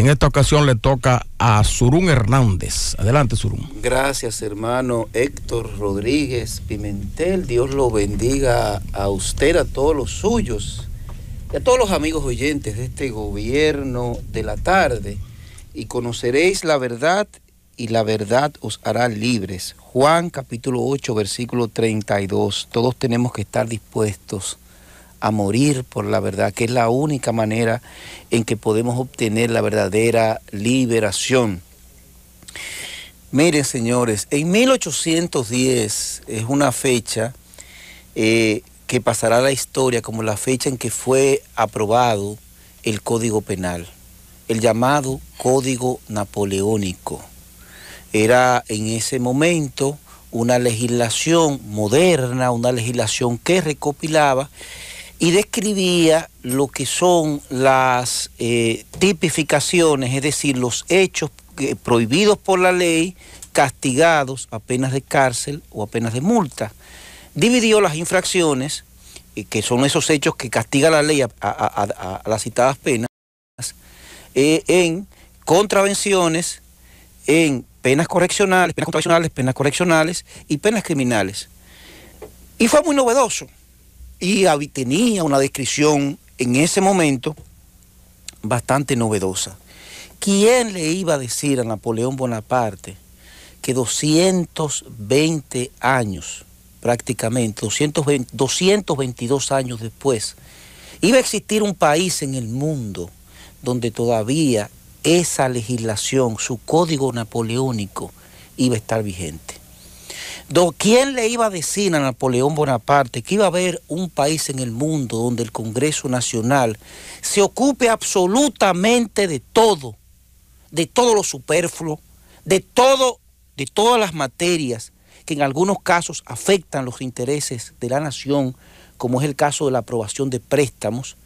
en esta ocasión le toca a Surún Hernández. Adelante, Surún. Gracias, hermano Héctor Rodríguez Pimentel. Dios lo bendiga a usted, a todos los suyos y a todos los amigos oyentes de este gobierno de la tarde. Y conoceréis la verdad y la verdad os hará libres. Juan capítulo 8, versículo 32. Todos tenemos que estar dispuestos a morir por la verdad, que es la única manera en que podemos obtener la verdadera liberación. Miren, señores, en 1810 es una fecha eh, que pasará a la historia como la fecha en que fue aprobado el Código Penal, el llamado Código Napoleónico. Era en ese momento una legislación moderna, una legislación que recopilaba y describía lo que son las eh, tipificaciones, es decir, los hechos eh, prohibidos por la ley, castigados a penas de cárcel o a penas de multa. Dividió las infracciones, eh, que son esos hechos que castiga la ley a, las citadas penas, en contravenciones, en penas correccionales, penas correccionales, penas correccionales y penas criminales. Y fue muy novedoso y tenía una descripción en ese momento bastante novedosa. ¿Quién le iba a decir a Napoleón Bonaparte que 220 años, prácticamente, 222 años después, iba a existir un país en el mundo donde todavía esa legislación, su código napoleónico, iba a estar vigente? ¿Quién le iba a decir a Napoleón Bonaparte que iba a haber un país en el mundo donde el Congreso Nacional se ocupe absolutamente de todo, de todo lo superfluo, de todo, de todas las materias que en algunos casos afectan los intereses de la nación, como es el caso de la aprobación de préstamos,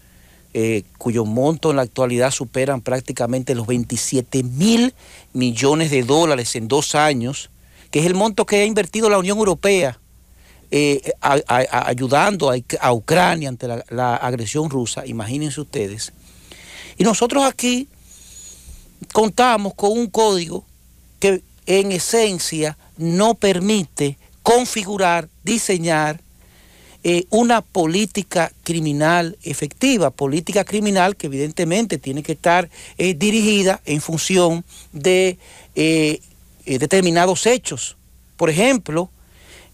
eh, cuyo cuyos montos en la actualidad superan prácticamente los 27 mil millones de dólares en dos años? que es el monto que ha invertido la Unión Europea eh, ayudando a, Ucrania ante la, agresión rusa, imagínense ustedes. Y nosotros aquí contamos con un código que en esencia no permite configurar, diseñar eh, una política criminal efectiva, política criminal que evidentemente tiene que estar eh, dirigida en función de eh, determinados hechos. Por ejemplo,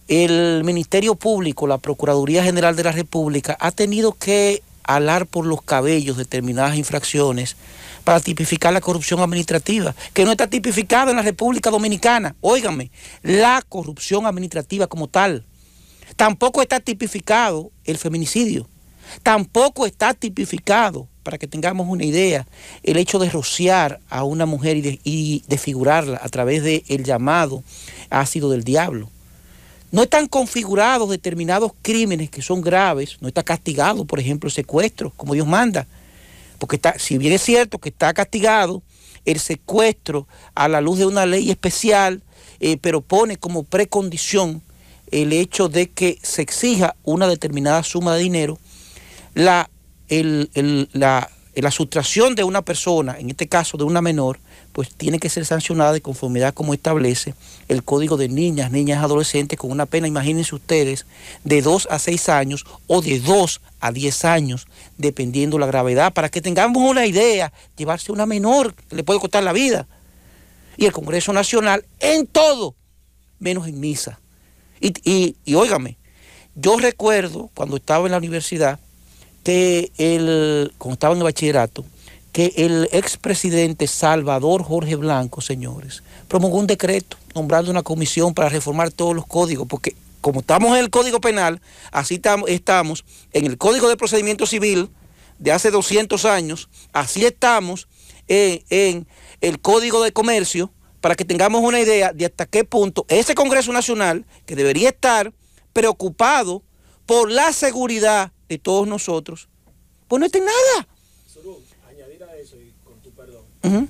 el Ministerio Público, la Procuraduría General de la República, ha tenido que alar por los cabellos determinadas infracciones para tipificar la corrupción administrativa, que no está tipificada en la República Dominicana. Óigame, la corrupción administrativa como tal. Tampoco está tipificado el feminicidio. Tampoco está tipificado para que tengamos una idea, el hecho de rociar a una mujer y, desfigurarla a través del el llamado ácido del diablo. No están configurados determinados crímenes que son graves, no está castigado, por ejemplo, el secuestro, como Dios manda. Porque está, si bien es cierto que está castigado el secuestro a la luz de una ley especial, eh, pero pone como precondición el hecho de que se exija una determinada suma de dinero, la la, la sustracción de una persona, en este caso de una menor, pues tiene que ser sancionada de conformidad como establece el Código de Niñas, Niñas, Adolescentes, con una pena, imagínense ustedes, de 2 a 6 años o de 2 a 10 años, dependiendo la gravedad, para que tengamos una idea, llevarse una menor le puede costar la vida. Y el Congreso Nacional en todo, menos en misa. Y, y óigame, yo recuerdo cuando estaba en la universidad, que el, cuando estaba en el bachillerato, que el expresidente Salvador Jorge Blanco, señores, promulgó un decreto nombrando una comisión para reformar todos los códigos, porque como estamos en el Código Penal, así estamos en el Código de Procedimiento Civil de hace 200 años, así estamos en, en el Código de Comercio, para que tengamos una idea de hasta qué punto ese Congreso Nacional, que debería estar preocupado por la seguridad de todos nosotros, pues no está en nada.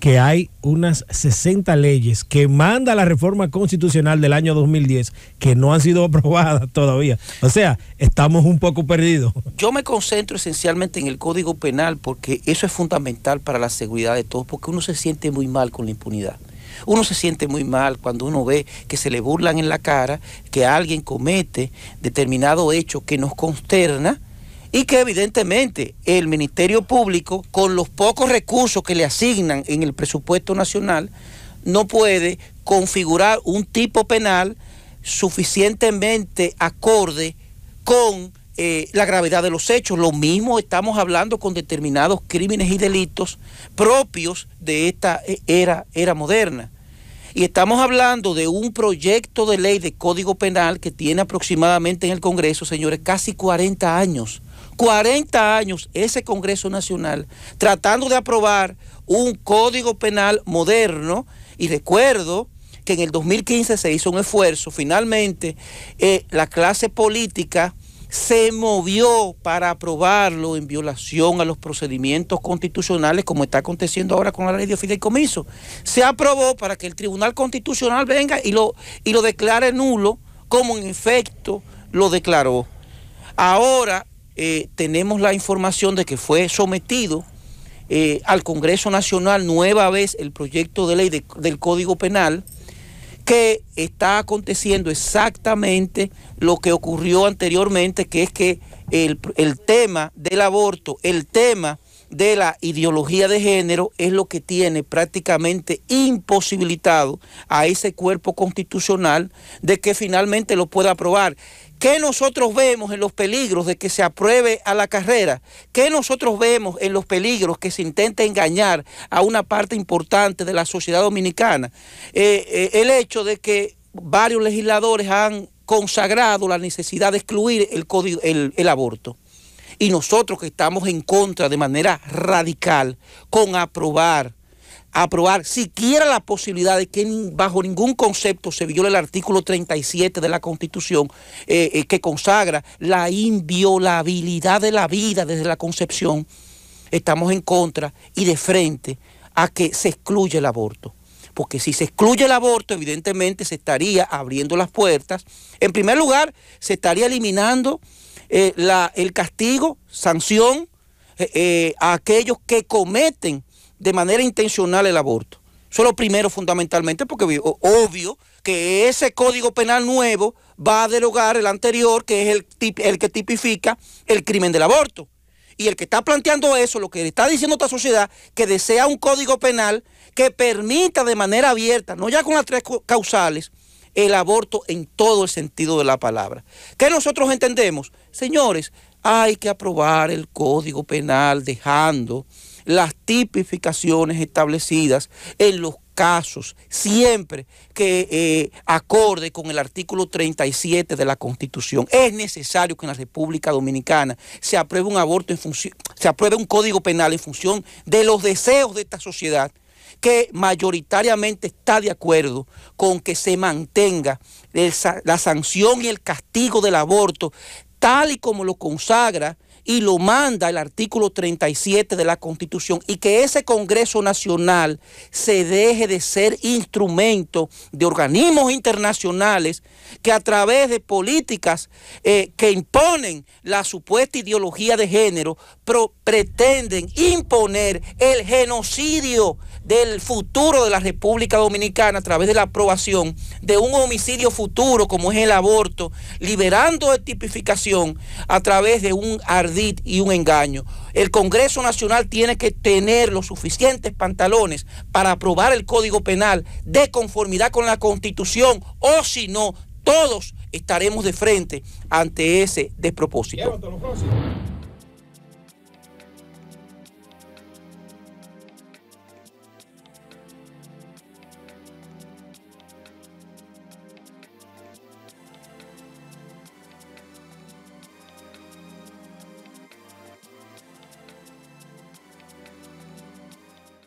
Que hay unas 60 leyes que manda la reforma constitucional del año 2010 que no han sido aprobadas todavía. O sea, estamos un poco perdidos. Yo me concentro esencialmente en el Código Penal porque eso es fundamental para la seguridad de todos, porque uno se siente muy mal con la impunidad. Uno se siente muy mal cuando uno ve que se le burlan en la cara, que alguien comete determinado hecho que nos consterna y que evidentemente el Ministerio Público, con los pocos recursos que le asignan en el presupuesto nacional, no puede configurar un tipo penal suficientemente acorde con eh, la gravedad de los hechos. Lo mismo estamos hablando con determinados crímenes y delitos propios de esta eh, era, era moderna. Y estamos hablando de un proyecto de ley de código penal que tiene aproximadamente en el Congreso, señores, casi 40 años. 40 años ese Congreso Nacional tratando de aprobar un código penal moderno y recuerdo que en el 2015 se hizo un esfuerzo, finalmente eh, la clase política se movió para aprobarlo en violación a los procedimientos constitucionales, como está aconteciendo ahora con la ley de fideicomiso. Se aprobó para que el Tribunal Constitucional venga y lo, y lo declare nulo, como en efecto lo declaró. Ahora eh, tenemos la información de que fue sometido eh, al Congreso Nacional nueva vez el proyecto de ley del Código Penal que está aconteciendo exactamente lo que ocurrió anteriormente, que es que el, el tema del aborto, el tema de la ideología de género es lo que tiene prácticamente imposibilitado a ese cuerpo constitucional de que finalmente lo pueda aprobar. ¿Qué nosotros vemos en los peligros de que se apruebe a la carrera? ¿Qué nosotros vemos en los peligros que se intenta engañar a una parte importante de la sociedad dominicana? Eh, eh, el hecho de que varios legisladores han consagrado la necesidad de excluir el, el aborto. Y nosotros que estamos en contra de manera radical con aprobar aprobar siquiera la posibilidad de que bajo ningún concepto se viole el artículo 37 de la Constitución eh, eh, que consagra la inviolabilidad de la vida desde la concepción, estamos en contra y de frente a que se excluya el aborto. Porque si se excluye el aborto, evidentemente se estaría abriendo las puertas. En primer lugar, se estaría eliminando eh, la, el castigo, sanción a aquellos que cometen de manera intencional el aborto. Eso es lo primero fundamentalmente porque obvio que ese código penal nuevo va a derogar el anterior que es el, el que tipifica el crimen del aborto. Y el que está planteando eso, lo que está diciendo esta sociedad, que desea un código penal que permita de manera abierta, no ya con las tres causales, el aborto en todo el sentido de la palabra. ¿Qué nosotros entendemos? Señores, hay que aprobar el código penal dejando las tipificaciones establecidas en los casos, siempre que eh, acorde con el artículo 37 de la Constitución. Es necesario que en la República Dominicana se apruebe un aborto en función, se apruebe un código penal en función de los deseos de esta sociedad que mayoritariamente está de acuerdo con que se mantenga la sanción y el castigo del aborto tal y como lo consagra y lo manda el artículo 37 de la Constitución y que ese Congreso Nacional se deje de ser instrumento de organismos internacionales que a través de políticas eh, que imponen la supuesta ideología de género pretenden imponer el genocidio del futuro de la República Dominicana a través de la aprobación de un homicidio futuro como es el aborto, liberando de tipificación a través de un artículo y un engaño. El Congreso Nacional tiene que tener los suficientes pantalones para aprobar el Código Penal de conformidad con la Constitución o si no, todos estaremos de frente ante ese despropósito.